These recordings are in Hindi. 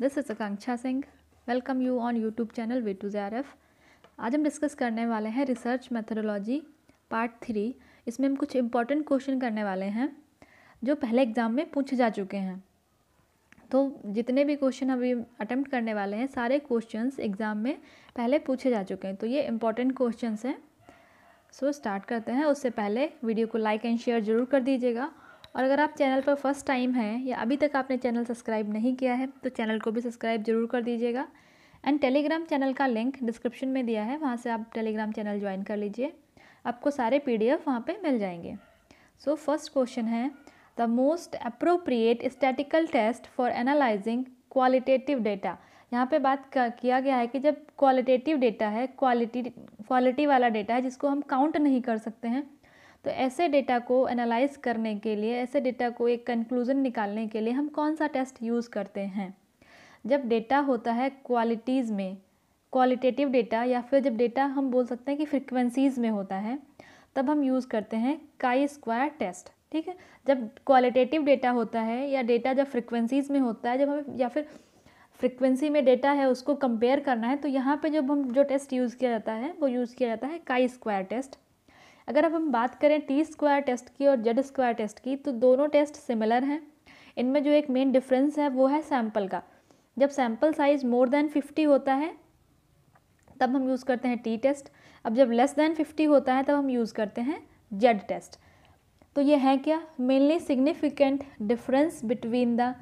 this is Akanksha Singh welcome you on YouTube channel way to F आज हम डिस्कस करने वाले हैं रिसर्च मैथडोलॉजी पार्ट थ्री इसमें हम कुछ इम्पॉर्टेंट क्वेश्चन करने वाले हैं जो पहले एग्ज़ाम में पूछे जा चुके हैं तो जितने भी क्वेश्चन अभी अटैम्प्ट करने वाले हैं सारे क्वेश्चन एग्ज़ाम में पहले पूछे जा चुके हैं तो ये इंपॉर्टेंट क्वेश्चन हैं सो स्टार्ट करते हैं उससे पहले वीडियो को लाइक एंड शेयर ज़रूर कर दीजिएगा और अगर आप चैनल पर फर्स्ट टाइम हैं या अभी तक आपने चैनल सब्सक्राइब नहीं किया है तो चैनल को भी सब्सक्राइब जरूर कर दीजिएगा एंड टेलीग्राम चैनल का लिंक डिस्क्रिप्शन में दिया है वहाँ से आप टेलीग्राम चैनल ज्वाइन कर लीजिए आपको सारे पी डी एफ वहाँ पर मिल जाएंगे सो फर्स्ट क्वेश्चन है the most appropriate statical test for analyzing qualitative data यहाँ पे बात किया गया है कि जब क्वालिटेटिव डेटा है क्वालिटी क्वालिटी वाला डेटा है जिसको हम काउंट नहीं कर सकते हैं तो ऐसे डेटा को एनालाइज करने के लिए ऐसे डेटा को एक कंक्लूज़न निकालने के लिए हम कौन सा टेस्ट यूज़ करते हैं जब डेटा होता है क्वालिटीज़ में क्वालिटेटिव डेटा या फिर जब डेटा हम बोल सकते हैं कि फ्रिक्वेंसीज़ में होता है तब हम यूज़ करते हैं काई स्क्वायर टेस्ट ठीक है जब क्वालिटेटिव डेटा होता है या डेटा जब फ्रिक्वेंसीज़ में होता है जब हमें या फिर फ्रिक्वेंसी में डेटा है उसको कंपेयर करना है तो यहाँ पे जब हम जो टेस्ट यूज़ किया जाता है वो यूज़ किया जाता है काई स्क्वायर टेस्ट अगर अब हम बात करें टी स्क्वायर टेस्ट की और जेड स्क्वायर टेस्ट की तो दोनों टेस्ट सिमिलर हैं इनमें जो एक मेन डिफरेंस है वो है सैम्पल का जब sample size more than fifty होता है तब हम यूज़ करते हैं टी टेस्ट अब जब लेस देन फिफ्टी होता है तब हम यूज़ करते हैं जेड टेस्ट तो ये है क्या mainly significant difference between the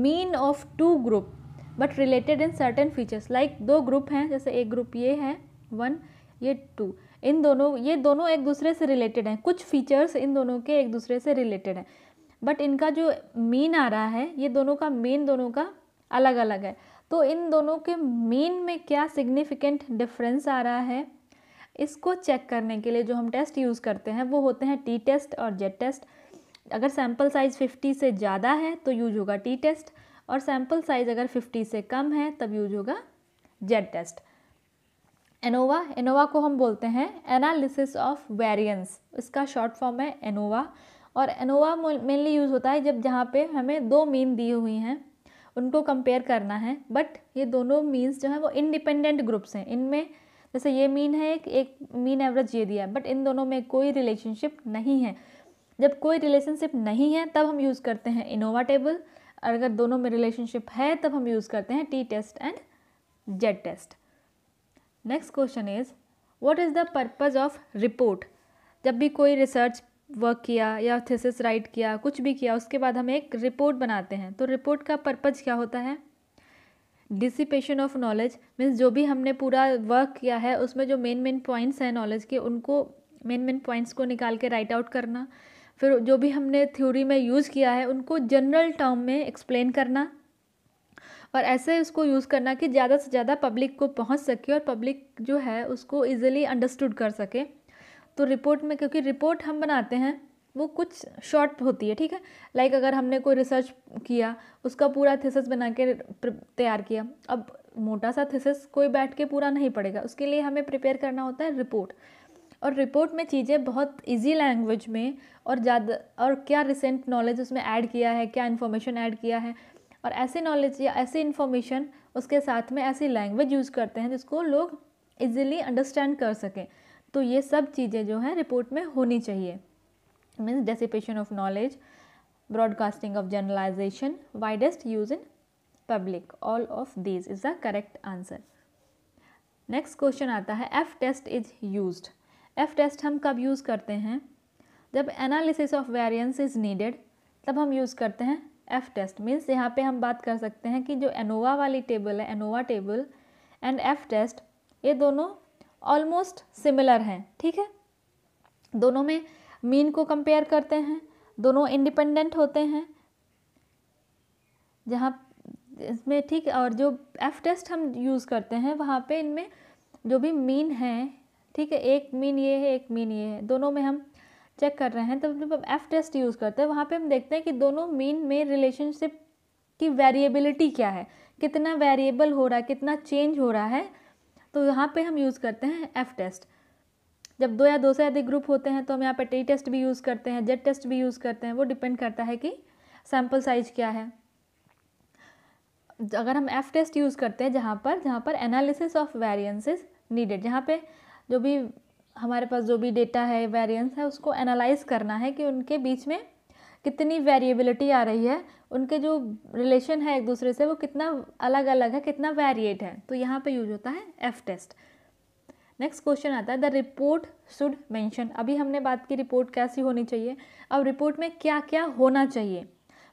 mean of two group but related in certain features like दो ग्रुप हैं जैसे एक ग्रुप ये है वन ये टू इन दोनों ये दोनों एक दूसरे से रिलेटेड हैं कुछ फीचर्स इन दोनों के एक दूसरे से रिलेटेड हैं बट इनका जो मेन आ रहा है ये दोनों का मेन दोनों का अलग अलग है तो इन दोनों के मेन में क्या सिग्निफिकेंट डिफरेंस आ रहा है इसको चेक करने के लिए जो हम टेस्ट यूज़ करते हैं वो होते हैं टी टेस्ट और जेड टेस्ट अगर सैम्पल साइज़ फिफ्टी से ज़्यादा है तो यूज होगा टी टेस्ट और सैम्पल साइज़ अगर फिफ्टी से कम है तब यूज होगा जेड टेस्ट एनोवा एनोवा को हम बोलते हैं एनालिसिस ऑफ वेरिएंस इसका शॉर्ट फॉर्म है एनोवा और एनोवा मेनली यूज़ होता है जब जहाँ पे हमें दो मीन दी हुई हैं उनको कंपेयर करना है बट ये दोनों मीन्स जो है वो इंडिपेंडेंट ग्रुप्स हैं इनमें जैसे ये मीन है एक एक मीन एवरेज ये दिया है बट इन दोनों में कोई रिलेशनशिप नहीं है जब कोई रिलेशनशिप नहीं है तब हम यूज़ करते हैं इनोवा टेबल अगर दोनों में रिलेशनशिप है तब हम यूज़ करते हैं T test and Z test next question is what is the purpose of report जब भी कोई रिसर्च वर्क किया या थीसिस राइट किया कुछ भी किया उसके बाद हम एक रिपोर्ट बनाते हैं तो रिपोर्ट का पर्पज़ क्या होता है डिसिपेशन ऑफ नॉलेज मीन्स जो भी हमने पूरा वर्क किया है उसमें जो मेन मेन पॉइंट्स हैं नॉलेज के उनको मेन मेन पॉइंट्स को निकाल के राइट आउट करना फिर जो भी हमने थ्योरी में यूज़ किया है उनको जनरल टर्म में एक्सप्लेन करना और ऐसे उसको यूज़ करना कि ज़्यादा से ज़्यादा पब्लिक को पहुँच सके और पब्लिक जो है उसको ईजिली अंडरस्टूड कर सके तो रिपोर्ट में क्योंकि रिपोर्ट हम बनाते हैं वो कुछ शॉर्ट होती है ठीक है लाइक अगर हमने कोई रिसर्च किया उसका पूरा थीसिस बना के तैयार किया अब मोटा सा थीसिस कोई बैठ के पूरा नहीं पड़ेगा उसके लिए हमें प्रिपेयर करना होता है रिपोर्ट और रिपोर्ट में चीज़ें बहुत इजी लैंग्वेज में और ज़्यादा और क्या रिसेंट नॉलेज उसमें ऐड किया है क्या इन्फॉर्मेशन ऐड किया है और ऐसे नॉलेज या ऐसी इन्फॉर्मेशन उसके साथ में ऐसी लैंग्वेज यूज़ करते हैं जिसको लोग इजीली अंडरस्टैंड कर सकें तो ये सब चीज़ें जो हैं रिपोर्ट में होनी चाहिए means dissipation of knowledge broadcasting of generalization widest use in public all of this is the correct answer next question आता है F test is use F test हम कब यूज़ करते हैं जब analysis of variance is needed तब हम यूज़ करते हैं एफ टेस्ट मीन्स यहाँ पे हम बात कर सकते हैं कि जो एनोवा वाली टेबल है ANOVA table and F test ये दोनों ऑलमोस्ट सिमिलर हैं ठीक है दोनों में मीन को कंपेयर करते हैं दोनों इंडिपेंडेंट होते हैं जहाँ इसमें ठीक और जो एफ टेस्ट हम यूज़ करते हैं वहाँ पे इनमें जो भी मीन है ठीक है एक मीन ये है एक मीन ये है दोनों में हम चेक कर रहे हैं तब तो जब हम एफ टेस्ट यूज़ करते हैं वहाँ पे हम देखते हैं कि दोनों मीन में रिलेशनशिप की वेरिएबिलिटी क्या है कितना वेरिएबल हो रहा है कितना चेंज हो रहा है तो यहाँ पे हम यूज़ करते हैं एफ टेस्ट जब दो या दो से अधिक ग्रुप होते हैं तो हम यहाँ पे टी टेस्ट भी यूज़ करते हैं जेड टेस्ट भी यूज़ करते हैं वो डिपेंड करता है कि सैम्पल साइज क्या है अगर हम एफ टेस्ट यूज़ करते हैं जहाँ पर जहाँ पर एनालिसिस ऑफ वेरियंसिस नीडेड जहाँ पर जो भी हमारे पास जो भी डेटा है वेरिएंस है उसको एनालाइज करना है कि उनके बीच में कितनी वेरिएबिलिटी आ रही है उनके जो रिलेशन है एक दूसरे से वो कितना अलग अलग है कितना वेरिएट है तो यहाँ पे यूज होता है एफ टेस्ट नेक्स्ट क्वेश्चन आता है द रिपोर्ट शुड मैंशन अभी हमने बात की रिपोर्ट कैसी होनी चाहिए अब रिपोर्ट में क्या क्या होना चाहिए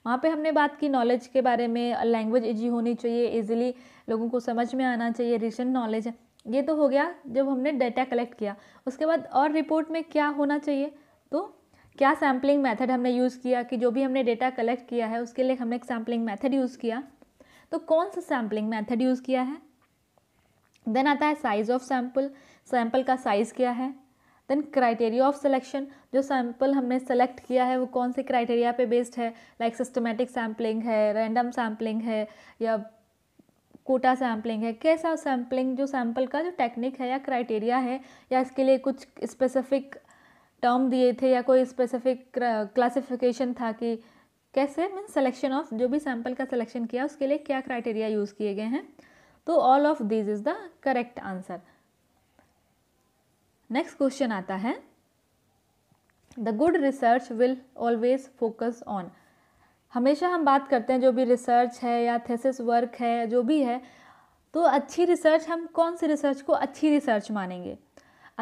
वहाँ पे हमने बात की नॉलेज के बारे में लैंग्वेज इजी होनी चाहिए इजीली लोगों को समझ में आना चाहिए रिसेंट नॉलेज है ये तो हो गया जब हमने डाटा कलेक्ट किया उसके बाद और रिपोर्ट में क्या होना चाहिए तो क्या सैम्पलिंग मेथड हमने यूज़ किया कि जो भी हमने डेटा कलेक्ट किया है उसके लिए हमने एक सैम्पलिंग मेथड यूज़ किया तो कौन सा सैम्पलिंग मेथड यूज़ किया है देन आता है साइज़ ऑफ सैम्पल सैम्पल का साइज़ क्या है देन क्राइटेरिया ऑफ सिलेक्शन जो सैम्पल हमने सेलेक्ट किया है वो कौन से क्राइटेरिया पे बेस्ड है लाइक सिस्टमेटिक सैम्पलिंग है रैंडम सैम्पलिंग है या कोटा सैम्पलिंग है कैसा सैम्पलिंग जो सैम्पल का जो टेक्निक है या क्राइटेरिया है या इसके लिए कुछ स्पेसिफिक टर्म दिए थे या कोई स्पेसिफिक क्लासिफिकेशन था कि कैसे मीन सिलेक्शन ऑफ जो भी सैम्पल का सिलेक्शन किया उसके लिए क्या क्राइटेरिया यूज़ किए गए हैं तो all of this is the correct answer next question आता है the good research will always focus on हमेशा हम बात करते हैं जो भी रिसर्च है या थेसिस वर्क है जो भी है तो अच्छी रिसर्च हम कौन सी रिसर्च को अच्छी रिसर्च मानेंगे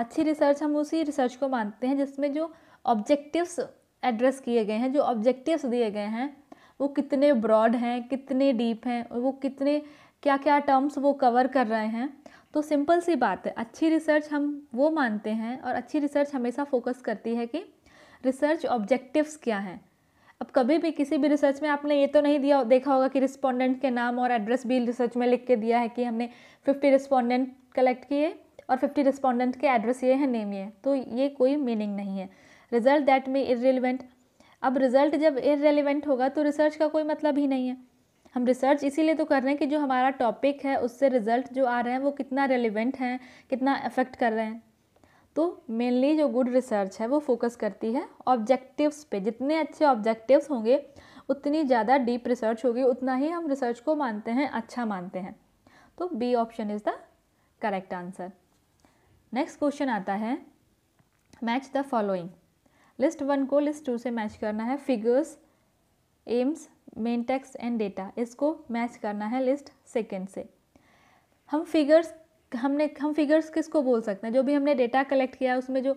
अच्छी रिसर्च हम उसी रिसर्च को मानते हैं जिसमें जो ऑब्जेक्टिव्स एड्रेस किए गए हैं जो ऑब्जेक्टिव्स दिए गए हैं वो कितने ब्रॉड हैं कितने डीप हैं और वो कितने क्या क्या टर्म्स वो कवर कर रहे हैं तो सिंपल सी बात है अच्छी रिसर्च हम वो मानते हैं और अच्छी रिसर्च हमेशा फोकस करती है कि रिसर्च ऑब्जेक्टिव्स क्या हैं अब कभी भी किसी भी रिसर्च में आपने ये तो नहीं दिया देखा होगा कि रिस्पोंडेंट के नाम और एड्रेस भी रिसर्च में लिख के दिया है कि हमने फिफ्टी रिस्पोंडेंट कलेक्ट किए और फिफ्टी रिस्पोंडेंट के एड्रेस ये है नेम ये तो ये कोई मीनिंग नहीं है रिजल्ट दैट में इरेलीवेंट अब रिजल्ट जब इरेलीवेंट होगा तो रिसर्च का कोई मतलब ही नहीं है हम रिसर्च इसीलिए तो कर रहे हैं कि जो हमारा टॉपिक है उससे रिजल्ट जो आ रहे हैं वो कितना रेलिवेंट हैं कितना अफेक्ट कर रहे हैं तो मेनली जो गुड रिसर्च है वो फोकस करती है ऑब्जेक्टिव्स पे जितने अच्छे ऑब्जेक्टिव्स होंगे उतनी ज़्यादा डीप रिसर्च होगी उतना ही हम रिसर्च को मानते हैं अच्छा मानते हैं तो B option is the correct answer next question आता है match the following list one को लिस्ट टू से मैच करना है figures aims main text and data इसको मैच करना है लिस्ट सेकेंड से हम फिगर्स हमने हम फिगर्स किसको बोल सकते हैं जो भी हमने डेटा कलेक्ट किया उसमें जो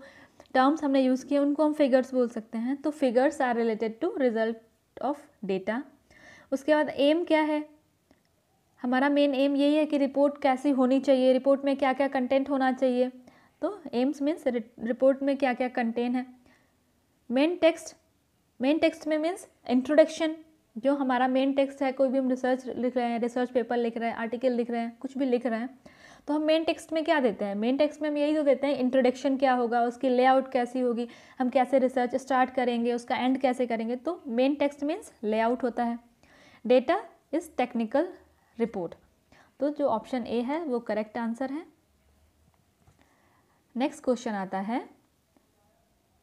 टर्म्स हमने यूज़ किए उनको हम फिगर्स बोल सकते हैं तो figures are related to result of data उसके बाद एम क्या है हमारा मेन एम यही है कि रिपोर्ट कैसी होनी चाहिए रिपोर्ट में क्या क्या कंटेंट होना चाहिए तो एम्स मीन्स रिपोर्ट में क्या क्या कंटेंट है मेन टेक्स्ट मेन टेक्स्ट में मीन्स इंट्रोडक्शन जो हमारा मेन टेक्स्ट है कोई भी हम रिसर्च लिख रहे हैं रिसर्च पेपर लिख रहे हैं आर्टिकल लिख रहे हैं कुछ भी लिख रहे हैं तो हम मेन टेक्स्ट में क्या देते हैं मेन टेक्स्ट में हम यही तो देते हैं इंट्रोडक्शन क्या होगा उसकी लेआउट कैसी होगी हम कैसे रिसर्च स्टार्ट करेंगे उसका एंड कैसे करेंगे तो मेन टेक्स्ट मीन्स लेआउट होता है डेटा इज़ टेक्निकल रिपोर्ट तो जो ऑप्शन ए है वो करेक्ट आंसर है नेक्स्ट क्वेश्चन आता है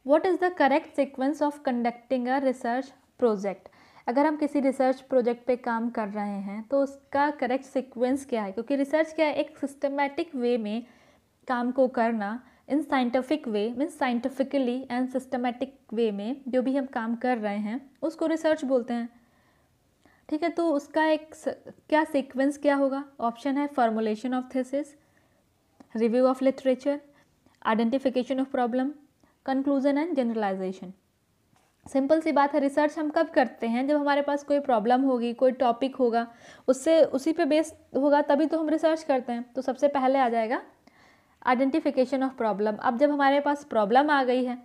what is the correct sequence of conducting a research project अगर हम किसी रिसर्च प्रोजेक्ट पे काम कर रहे हैं तो उसका करेक्ट सीक्वेंस क्या है क्योंकि रिसर्च क्या है एक सिस्टमेटिक वे में काम को करना in scientific way means scientifically and systematic way में जो भी हम काम कर रहे हैं उसको रिसर्च बोलते हैं ठीक है तो उसका एक क्या सीक्वेंस क्या होगा ऑप्शन है formulation of thesis review of literature identification of problem conclusion and generalization simple सी बात है रिसर्च हम कब करते हैं जब हमारे पास कोई प्रॉब्लम होगी कोई टॉपिक होगा उससे उसी पे बेस होगा तभी तो हम रिसर्च करते हैं तो सबसे पहले आ जाएगा आइडेंटिफिकेशन ऑफ प्रॉब्लम अब जब हमारे पास प्रॉब्लम आ गई है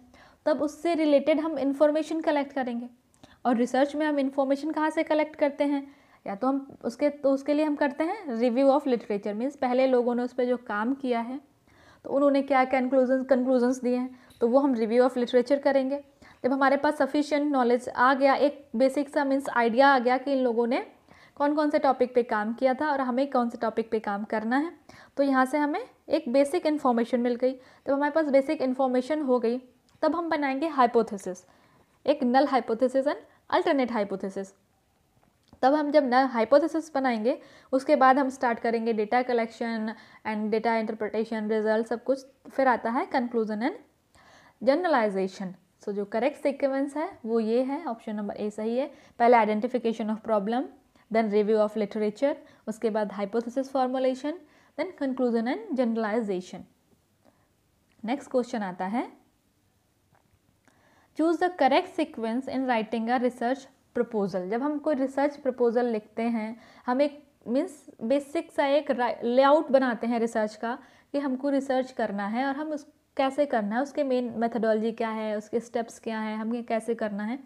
तब उससे रिलेटेड हम इन्फॉर्मेशन कलेक्ट करेंगे और रिसर्च में हम इन्फॉर्मेशन कहाँ से कलेक्ट करते हैं या तो हम उसके तो उसके लिए हम करते हैं रिव्यू ऑफ लिटरेचर मीन्स पहले लोगों ने उस पर जो काम किया है तो उन्होंने क्या कंक्लूजन कंक्लूजन्स दिए हैं तो वो हम रिव्यू ऑफ लिटरेचर करेंगे जब हमारे पास सफिशियंट नॉलेज आ गया एक बेसिक सा मीन्स आइडिया आ गया कि इन लोगों ने कौन कौन से टॉपिक पे काम किया था और हमें कौन से टॉपिक पे काम करना है तो यहाँ से हमें एक बेसिक इन्फॉर्मेशन मिल गई जब हमारे पास बेसिक इन्फॉर्मेशन हो गई तब हम बनाएंगे हाइपोथेसिस एक null hypothesis and alternate hypothesis तब हम जब नल हाइपोथेसिस बनाएंगे उसके बाद हम स्टार्ट करेंगे data collection and data interpretation result सब कुछ फिर आता है conclusion and generalization so so, जो करेक्ट सिक्वेंस है वो ये है ऑप्शन नंबर ए सही है पहले identification of problem then review of literature उसके बाद hypothesis formulation then conclusion and generalization next question आता है choose the correct sequence in writing a research proposal जब हम कोई रिसर्च प्रपोजल लिखते हैं हम एक मीन्स बेसिक सा एक लेआउट बनाते हैं रिसर्च का कि हमको रिसर्च करना है और हम उस कैसे करना है उसके मेन मेथडोलॉजी क्या है उसके स्टेप्स क्या है हमें कैसे करना है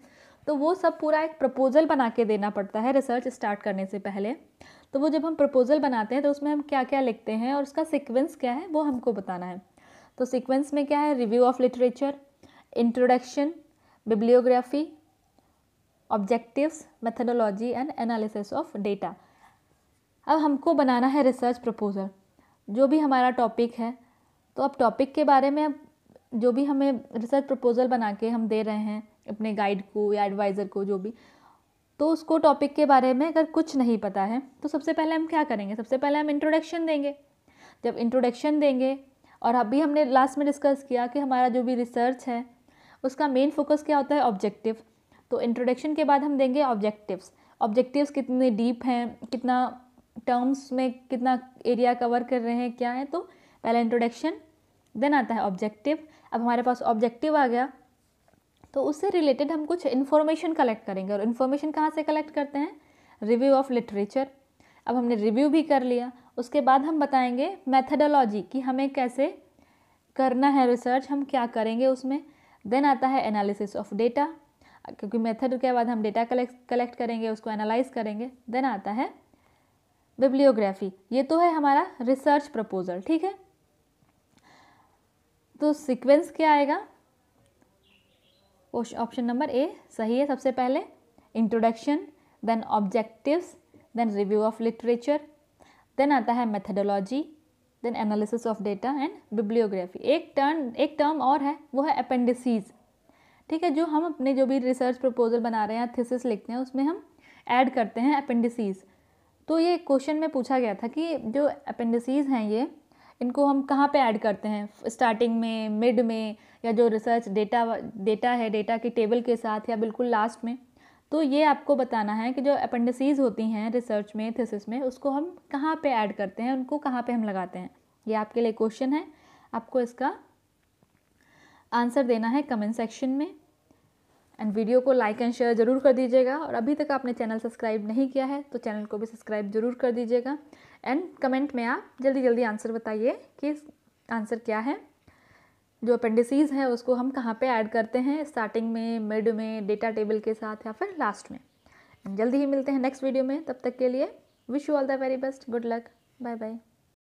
तो वो सब पूरा एक प्रपोज़ल बना के देना पड़ता है रिसर्च स्टार्ट करने से पहले तो वो जब हम प्रपोज़ल बनाते हैं तो उसमें हम क्या क्या लिखते हैं और उसका सिक्वेंस क्या है वो हमको बताना है तो सिक्वेंस में क्या है review of literature introduction bibliography objectives methodology and analysis of data अब हमको बनाना है रिसर्च प्रपोज़ल जो भी हमारा टॉपिक है तो अब टॉपिक के बारे में जो भी हमें रिसर्च प्रपोज़ल बना के हम दे रहे हैं अपने गाइड को या एडवाइज़र को जो भी तो उसको टॉपिक के बारे में अगर कुछ नहीं पता है तो सबसे पहले हम क्या करेंगे सबसे पहले हम इंट्रोडक्शन देंगे जब इंट्रोडक्शन देंगे और अभी हमने लास्ट में डिस्कस किया कि हमारा जो भी रिसर्च है उसका मेन फोकस क्या होता है ऑब्जेक्टिव तो इंट्रोडक्शन के बाद हम देंगे ऑब्जेक्टिव्स ऑब्जेक्टिव्स कितने डीप हैं कितना टर्म्स में कितना एरिया कवर कर रहे हैं क्या है तो पहले इंट्रोडक्शन देन आता है ऑब्जेक्टिव अब हमारे पास ऑब्जेक्टिव आ गया तो उससे रिलेटेड हम कुछ इन्फॉर्मेशन कलेक्ट करेंगे और इन्फॉर्मेशन कहाँ से कलेक्ट करते हैं रिव्यू ऑफ लिटरेचर अब हमने रिव्यू भी कर लिया उसके बाद हम बताएंगे मैथडोलॉजी कि हमें कैसे करना है रिसर्च हम क्या करेंगे उसमें देन आता है एनालिसिस ऑफ डेटा क्योंकि मेथड के बाद हम डेटा कलेक्ट कलेक्ट करेंगे उसको एनालाइज करेंगे देन आता है बिब्लियोग्राफी ये तो है हमारा रिसर्च प्रपोजल ठीक है तो सीक्वेंस क्या आएगा ऑप्शन नंबर ए सही है सबसे पहले introduction then objectives then review of literature then आता है methodology then analysis of data and bibliography एक टर्न एक टर्म और है वो है अपेंडिसीज ठीक है जो हम अपने जो भी रिसर्च प्रपोजल बना रहे हैं थीसिस लिखते हैं उसमें हम ऐड करते हैं अपेंडिसीज तो ये क्वेश्चन में पूछा गया था कि जो अपेंडिसीज हैं ये इनको हम कहाँ पे ऐड करते हैं स्टार्टिंग में मिड में या जो रिसर्च डेटा डेटा है डेटा की टेबल के साथ या बिल्कुल लास्ट में तो ये आपको बताना है कि जो अपेंडिसीज़ होती हैं रिसर्च में थीसिस में उसको हम कहाँ पे ऐड करते हैं उनको कहाँ पे हम लगाते हैं ये आपके लिए क्वेश्चन है आपको इसका आंसर देना है कमेंट सेक्शन में एंड वीडियो को लाइक एंड शेयर ज़रूर कर दीजिएगा और अभी तक आपने चैनल सब्सक्राइब नहीं किया है तो चैनल को भी सब्सक्राइब ज़रूर कर दीजिएगा एंड कमेंट में आप जल्दी जल्दी आंसर बताइए कि आंसर क्या है जो अपेंडिसीज़ है उसको हम कहाँ पे ऐड करते हैं स्टार्टिंग में मिड में डेटा टेबल के साथ या फिर लास्ट में एंड जल्दी ही मिलते हैं नेक्स्ट वीडियो में तब तक के लिए wish you all the very best good luck bye bye